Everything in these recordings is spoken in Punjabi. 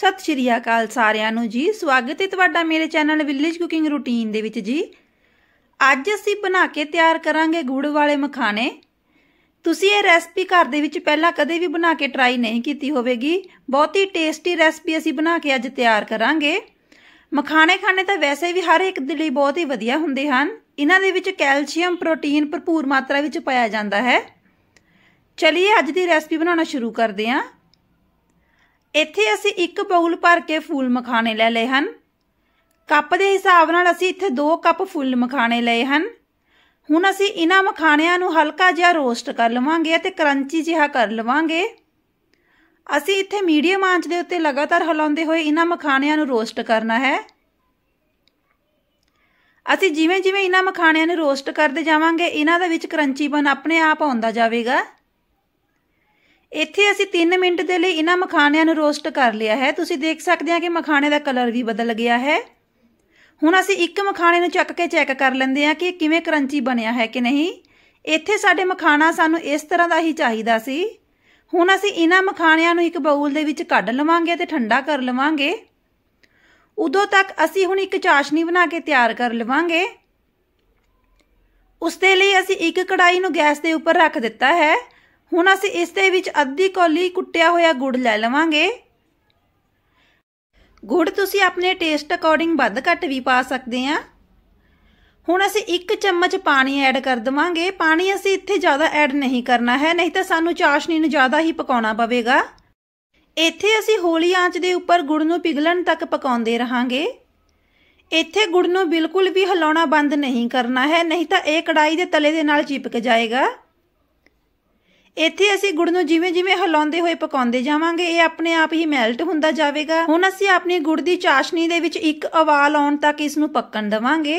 ਸਤਿ ਸ਼੍ਰੀ ਅਕਾਲ ਸਾਰਿਆਂ ਨੂੰ ਜੀ ਸਵਾਗਤ ਹੈ ਤੁਹਾਡਾ ਮੇਰੇ ਚੈਨਲ ਵਿਲੇਜ ਕੁਕਿੰਗ ਰੂਟੀਨ ਦੇ ਵਿੱਚ ਜੀ ਅੱਜ ਅਸੀਂ ਬਣਾ ਕੇ ਤਿਆਰ ਕਰਾਂਗੇ ਗੁੜ ਵਾਲੇ ਮਖਾਣੇ ਤੁਸੀਂ ਇਹ ਰੈਸਪੀ ਘਰ ਦੇ ਵਿੱਚ ਪਹਿਲਾਂ ਕਦੇ ਵੀ ਬਣਾ ਕੇ ਟਰਾਈ ਨਹੀਂ ਕੀਤੀ ਹੋਵੇਗੀ ਬਹੁਤ ਹੀ ਟੇਸਟੀ ਰੈਸਪੀ ਅਸੀਂ ਬਣਾ ਕੇ ਅੱਜ ਤਿਆਰ ਕਰਾਂਗੇ ਮਖਾਣੇ ਖਾਣੇ ਤਾਂ ਵੈਸੇ ਵੀ ਹਰ ਇੱਕ ਦੇ ਲਈ ਬਹੁਤ ਹੀ ਵਧੀਆ ਹੁੰਦੇ ਹਨ ਇਹਨਾਂ ਦੇ ਵਿੱਚ ਕੈਲਸ਼ੀਅਮ ਪ੍ਰੋਟੀਨ ਭਰਪੂਰ ਮਾਤਰਾ ਵਿੱਚ ਪਾਇਆ ਜਾਂਦਾ ਹੈ ਚਲਿਏ ਅੱਜ ਦੀ ਰੈਸਪੀ ਬਣਾਉਣਾ ਸ਼ੁਰੂ ਕਰਦੇ ਹਾਂ ਇੱਥੇ ਅਸੀਂ ਇੱਕ ਬਾਉਲ ਭਰ ਕੇ ਫੁੱਲ ਮਖਾਣੇ ਲੈ ਲਏ ਹਨ ਕੱਪ ਦੇ ਹਿਸਾਬ ਨਾਲ ਅਸੀਂ ਇੱਥੇ 2 ਕੱਪ ਫੁੱਲ ਮਖਾਣੇ ਲਏ ਹਨ ਹੁਣ ਅਸੀਂ ਇਹਨਾਂ ਮਖਾਣਿਆਂ ਨੂੰ ਹਲਕਾ ਜਿਹਾ ਰੋਸਟ ਕਰ ਲਵਾਂਗੇ ਅਤੇ ਕਰੰਚੀ ਜਿਹਾ ਕਰ ਲਵਾਂਗੇ ਅਸੀਂ ਇੱਥੇ ਮੀਡੀਅਮ ਆਂਚ ਦੇ ਉੱਤੇ ਲਗਾਤਾਰ ਹਲਾਉਂਦੇ ਹੋਏ ਇਹਨਾਂ ਮਖਾਣਿਆਂ ਨੂੰ ਰੋਸਟ ਕਰਨਾ ਹੈ ਅਸੀਂ ਜਿਵੇਂ ਜਿਵੇਂ ਇਹਨਾਂ ਮਖਾਣਿਆਂ ਨੂੰ ਰੋਸਟ ਕਰਦੇ ਜਾਵਾਂਗੇ ਇਹਨਾਂ ਦੇ ਵਿੱਚ ਕਰੰਚੀਪਨ ਆਪਣੇ ਆਪ ਆਉਂਦਾ ਜਾਵੇਗਾ ਇੱਥੇ ਅਸੀਂ 3 ਮਿੰਟ ਦੇ ਲਈ ਇਹਨਾਂ ਮਖਾਣਿਆਂ ਨੂੰ ਰੋਸਟ ਕਰ ਲਿਆ ਹੈ ਤੁਸੀਂ ਦੇਖ ਸਕਦੇ ਆ ਕਿ ਮਖਾਣੇ ਦਾ ਕਲਰ ਵੀ ਬਦਲ ਗਿਆ ਹੈ ਹੁਣ ਅਸੀਂ ਇੱਕ ਮਖਾਣੇ ਨੂੰ ਚੱਕ ਕੇ ਚੈੱਕ ਕਰ ਲੈਂਦੇ ਆ ਕਿ ਕਿਵੇਂ ਕਰੰਚੀ ਬਣਿਆ ਹੈ ਕਿ ਨਹੀਂ ਇੱਥੇ ਸਾਡੇ ਮਖਾਣਾ ਸਾਨੂੰ ਇਸ ਤਰ੍ਹਾਂ ਦਾ ਹੀ ਚਾਹੀਦਾ ਸੀ ਹੁਣ ਅਸੀਂ ਇਹਨਾਂ ਮਖਾਣਿਆਂ ਨੂੰ ਇੱਕ ਬਾਊਲ ਦੇ ਵਿੱਚ ਕੱਢ ਲਵਾਂਗੇ ਤੇ ਠੰਡਾ ਕਰ ਲਵਾਂਗੇ ਉਦੋਂ ਤੱਕ ਅਸੀਂ ਹੁਣ ਇੱਕ ਚਾਸ਼ਨੀ ਬਣਾ ਕੇ ਤਿਆਰ ਕਰ ਲਵਾਂਗੇ ਉਸ ਦੇ ਲਈ ਅਸੀਂ ਇੱਕ ਕੜਾਈ ਨੂੰ ਗੈਸ ਦੇ ਉੱਪਰ ਰੱਖ ਦਿੱਤਾ ਹੈ ਹੁਣ ਅਸੀਂ ਇਸ ਦੇ ਵਿੱਚ ਅੱਧੀ ਕੌਲੀ ਕੁੱਟਿਆ ਹੋਇਆ ਗੁੜ ਲੈ ਲਵਾਂਗੇ ਗੁੜ ਤੁਸੀਂ ਆਪਣੇ ਟੇਸਟ ਅਕੋਰਡਿੰਗ ਵੱਧ ਘੱਟ ਵੀ ਪਾ ਸਕਦੇ ਆ ਹੁਣ ਅਸੀਂ 1 ਚਮਚ ਪਾਣੀ ਐਡ ਕਰ ਦਵਾਂਗੇ ਪਾਣੀ ਅਸੀਂ ਇੱਥੇ ਜ਼ਿਆਦਾ ਐਡ ਨਹੀਂ ਕਰਨਾ ਹੈ ਨਹੀਂ ਤਾਂ ਸਾਨੂੰ ਚਾਸ਼ਨੀ ਨੂੰ ਜ਼ਿਆਦਾ ਹੀ ਪਕਾਉਣਾ ਪਵੇਗਾ ਇੱਥੇ ਅਸੀਂ ਹੌਲੀ ਆਂਚ ਦੇ ਉੱਪਰ ਗੁੜ ਨੂੰ ਪਿਘਲਣ ਤੱਕ ਪਕਾਉਂਦੇ ਰਹਾਂਗੇ ਇੱਥੇ ਗੁੜ ਨੂੰ ਬਿਲਕੁਲ ਵੀ ਹਿਲਾਉਣਾ ਬੰਦ ਨਹੀਂ ਕਰਨਾ ਹੈ ਨਹੀਂ ਤਾਂ ਇਹ ਕੜਾਈ ਦੇ ਤਲੇ ਦੇ ਨਾਲ ਚਿਪਕ ਜਾਏਗਾ ਇੱਥੇ ਅਸੀਂ ਗੁੜ ਨੂੰ ਜਿਵੇਂ-ਜਿਵੇਂ ਹਿਲਾਉਂਦੇ ਹੋਏ ਪਕਾਉਂਦੇ ਜਾਵਾਂਗੇ ਇਹ ਆਪਣੇ ਆਪ ਹੀ ਮੈਲਟ ਹੁੰਦਾ ਜਾਵੇਗਾ ਹੁਣ ਅਸੀਂ ਆਪਣੀ ਗੁੜ ਦੀ ਚਾਸ਼ਨੀ ਦੇ ਵਿੱਚ ਇੱਕ ਉਬਾਲ ਆਉਣ ਤੱਕ ਇਸ ਨੂੰ ਪੱਕਣ ਦਵਾਂਗੇ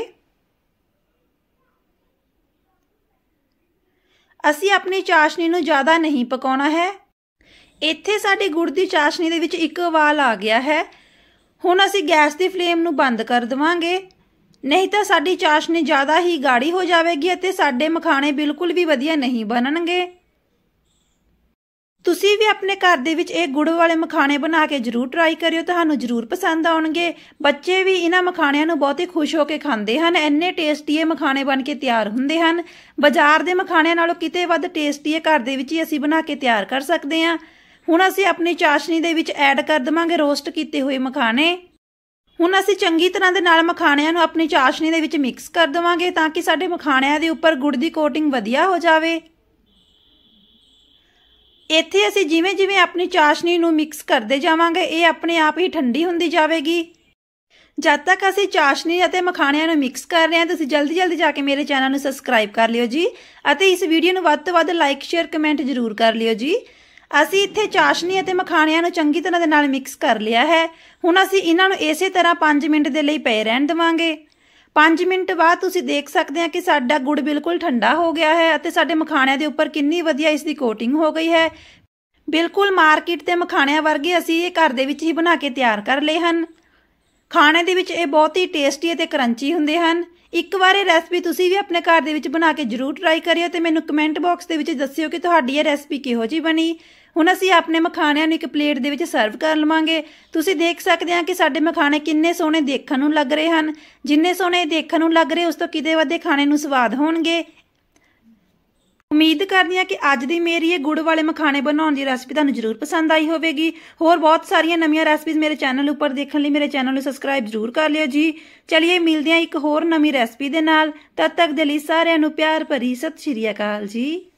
ਅਸੀਂ ਆਪਣੀ ਚਾਸ਼ਨੀ ਨੂੰ ਜ਼ਿਆਦਾ ਨਹੀਂ ਪਕਾਉਣਾ ਹੈ ਇੱਥੇ ਸਾਡੀ ਗੁੜ ਦੀ ਚਾਸ਼ਨੀ ਦੇ ਵਿੱਚ ਇੱਕ ਉਬਾਲ ਆ ਗਿਆ ਹੈ ਹੁਣ ਅਸੀਂ ਗੈਸ ਦੀ ਫਲੇਮ ਨੂੰ ਬੰਦ ਕਰ ਦੇਵਾਂਗੇ ਨਹੀਂ ਤਾਂ ਸਾਡੀ ਚਾਸ਼ਨੀ ਜ਼ਿਆਦਾ ਹੀ ਗਾੜੀ ਹੋ ਜਾਵੇਗੀ ਅਤੇ ਸਾਡੇ ਮਖਾਣੇ ਬਿਲਕੁਲ ਵੀ ਵਧੀਆ ਨਹੀਂ ਬਣਨਗੇ ਤੁਸੀਂ ਵੀ ਆਪਣੇ ਘਰ ਦੇ ਵਿੱਚ ਇਹ ਗੁੜ ਵਾਲੇ ਮਖਾਣੇ ਬਣਾ ਕੇ ਜਰੂਰ ਟਰਾਈ ਕਰਿਓ ਤੁਹਾਨੂੰ ਜਰੂਰ ਪਸੰਦ ਆਉਣਗੇ ਬੱਚੇ ਵੀ ਇਹਨਾਂ ਮਖਾਣਿਆਂ ਨੂੰ ਬਹੁਤ ਹੀ ਖੁਸ਼ ਹੋ ਕੇ ਖਾਂਦੇ ਹਨ ਇੰਨੇ ਟੇਸਟੀ ਇਹ ਮਖਾਣੇ ਬਣ ਕੇ ਤਿਆਰ ਹੁੰਦੇ ਹਨ ਬਾਜ਼ਾਰ ਦੇ ਮਖਾਣਿਆਂ ਨਾਲੋਂ ਕਿਤੇ ਵੱਧ ਟੇਸਟੀ ਇਹ ਘਰ ਦੇ ਵਿੱਚ ਹੀ ਅਸੀਂ ਬਣਾ ਕੇ ਤਿਆਰ ਕਰ ਸਕਦੇ ਹਾਂ ਹੁਣ ਅਸੀਂ ਆਪਣੀ ਚਾਸ਼ਨੀ ਦੇ ਵਿੱਚ ਐਡ ਕਰ ਦਵਾਂਗੇ ਰੋਸਟ ਕੀਤੇ ਹੋਏ ਮਖਾਣੇ ਹੁਣ ਅਸੀਂ ਚੰਗੀ ਤਰ੍ਹਾਂ ਦੇ ਨਾਲ ਮਖਾਣਿਆਂ ਨੂੰ ਆਪਣੀ ਚਾਸ਼ਨੀ ਦੇ ਵਿੱਚ ਮਿਕਸ ਕਰ ਦਵਾਂਗੇ ਤਾਂ ਕਿ ਸਾਡੇ ਮਖਾਣਿਆਂ ਦੇ ਉੱਪਰ ਗੁੜ ਦੀ ਕੋਟਿੰਗ ਵਧੀਆ ਹੋ ਜਾਵੇ ਇੱਥੇ ਅਸੀਂ ਜਿਵੇਂ ਜਿਵੇਂ ਆਪਣੀ ਚਾਸ਼ਨੀ ਨੂੰ ਮਿਕਸ ਕਰਦੇ ਜਾਵਾਂਗੇ ਇਹ ਆਪਣੇ ਆਪ ਹੀ ਠੰਡੀ ਹੁੰਦੀ ਜਾਵੇਗੀ ਜਦ ਤੱਕ ਅਸੀਂ ਚਾਸ਼ਨੀ ਅਤੇ ਮਖਾਣਿਆਂ ਨੂੰ ਮਿਕਸ ਕਰ ਰਹੇ ਹਾਂ ਤੁਸੀਂ ਜਲਦੀ ਜਲਦੀ ਜਾ ਕੇ ਮੇਰੇ ਚੈਨਲ ਨੂੰ ਸਬਸਕ੍ਰਾਈਬ ਕਰ ਲਿਓ ਜੀ ਅਤੇ ਇਸ ਵੀਡੀਓ ਨੂੰ ਵੱਧ ਤੋਂ ਵੱਧ ਲਾਈਕ ਸ਼ੇਅਰ ਕਮੈਂਟ ਜ਼ਰੂਰ ਕਰ ਲਿਓ ਜੀ ਅਸੀਂ ਇੱਥੇ ਚਾਸ਼ਨੀ ਅਤੇ ਮਖਾਣਿਆਂ ਨੂੰ ਚੰਗੀ ਤਰ੍ਹਾਂ ਦੇ ਨਾਲ ਮਿਕਸ ਕਰ ਲਿਆ ਹੈ ਹੁਣ ਅਸੀਂ ਇਹਨਾਂ ਨੂੰ ਇਸੇ ਤਰ੍ਹਾਂ 5 ਮਿੰਟ ਦੇ ਲਈ ਪਏ ਰਹਿਣ ਦੇਵਾਂਗੇ 5 ਮਿੰਟ ਬਾਅਦ ਤੁਸੀਂ ਦੇਖ ਸਕਦੇ ਆ ਕਿ ਸਾਡਾ ਗੁੜ ਬਿਲਕੁਲ ਠੰਡਾ ਹੋ ਗਿਆ ਹੈ ਅਤੇ ਸਾਡੇ ਮਖਾਣਿਆਂ ਦੇ ਉੱਪਰ ਕਿੰਨੀ ਵਧੀਆ ਇਸ ਦੀ ਕੋਟਿੰਗ ਹੋ ਗਈ ਹੈ ਬਿਲਕੁਲ ਮਾਰਕੀਟ ਤੇ ਮਖਾਣਿਆਂ ਵਰਗੇ ਅਸੀਂ ਇਹ ਘਰ ਦੇ ਵਿੱਚ ਹੀ ਬਣਾ ਕੇ ਤਿਆਰ ਕਰ ਲਏ ਹਨ ਖਾਣੇ ਦੇ ਵਿੱਚ ਇਹ ਬਹੁਤ ਹੀ ਟੇਸਟੀ ਅਤੇ ਕਰੰਚੀ ਹੁੰਦੇ ਹਨ ਇੱਕ ਵਾਰ ਇਹ ਰੈਸਪੀ ਤੁਸੀਂ ਵੀ ਆਪਣੇ ਘਰ ਦੇ ਵਿੱਚ ਬਣਾ ਕੇ ਜਰੂਰ ਟਰਾਈ ਕਰਿਓ ਤੇ ਮੈਨੂੰ ਕਮੈਂਟ ਬਾਕਸ ਦੇ ਵਿੱਚ ਦੱਸਿਓ ਕਿ ਤੁਹਾਡੀ ਇਹ ਰੈਸਪੀ ਕਿਹੋ ਜੀ ਬਣੀ ਹੁਣ ਅਸੀਂ ਆਪਣੇ ਮਖਾਣਿਆਂ ਨੂੰ ਇੱਕ ਪਲੇਟ ਦੇ ਵਿੱਚ ਸਰਵ ਕਰ ਲਵਾਂਗੇ ਤੁਸੀਂ ਦੇਖ ਸਕਦੇ ਆ ਕਿ ਸਾਡੇ ਮਖਾਣੇ ਕਿੰਨੇ ਸੋਹਣੇ ਦੇਖਣ ਨੂੰ ਲੱਗ ਰਹੇ ਹਨ ਜਿੰਨੇ ਸੋਹਣੇ ਦੇਖਣ ਨੂੰ ਲੱਗ ਰਹੇ ਉਸ ਤੋਂ ਕਿਤੇ ਵਧੇ ਖਾਣੇ ਨੂੰ ਸਵਾਦ ਹੋਣਗੇ ਉਮੀਦ ਕਰਦੀ ਹਾਂ ਕਿ ਅੱਜ ਦੀ ਮੇਰੀ ਇਹ ਗੁੜ ਵਾਲੇ ਮਖਾਣੇ ਬਣਾਉਣ ਦੀ ਰੈਸਪੀ ਤੁਹਾਨੂੰ ਜ਼ਰੂਰ ਪਸੰਦ ਆਈ ਹੋਵੇਗੀ ਹੋਰ ਬਹੁਤ ਸਾਰੀਆਂ ਨਵੀਆਂ ਰੈਸਪੀਜ਼ ਮੇਰੇ ਚੈਨਲ ਉੱਪਰ ਦੇਖਣ ਲਈ ਮੇਰੇ ਚੈਨਲ ਨੂੰ ਸਬਸਕ੍ਰਾਈਬ ਜ਼ਰੂਰ ਕਰ ਲਿਓ ਜੀ ਚਲਿਏ ਮਿਲਦੇ ਹਾਂ ਇੱਕ ਹੋਰ ਨਵੀਂ ਰੈਸਪੀ ਦੇ ਨਾਲ ਤਦ ਤੱਕ ਦੇ ਲਈ ਸਾਰਿਆਂ ਨੂੰ ਪਿਆਰ ਭਰੀ ਸਤਿ ਸ਼੍ਰੀ ਅਕਾਲ ਜੀ